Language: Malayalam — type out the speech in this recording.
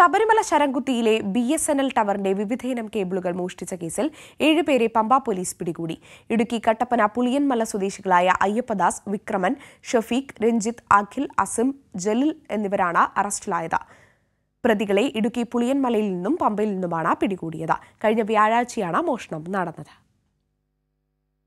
ശബരിമല ശരംകുത്തിയിലെ ബി എസ് എൻ എൽ ടവറിന്റെ വിവിധയിനം കേബിളുകൾ മോഷ്ടിച്ച കേസിൽ ഏഴുപേരെ പമ്പ പോലീസ് പിടികൂടി ഇടുക്കി കട്ടപ്പന പുളിയൻമല സ്വദേശികളായ അയ്യപ്പദാസ് വിക്രമൻ ഷഫീഖ് രഞ്ജിത്ത് അഖിൽ അസിം ജലിൽ എന്നിവരാണ് അറസ്റ്റിലായത് പ്രതികളെ ഇടുക്കി പുളിയൻമലയിൽ നിന്നും പമ്പയിൽ നിന്നുമാണ് പിടികൂടിയത് കഴിഞ്ഞ വ്യാഴാഴ്ചയാണ് മോഷണം നടന്നത്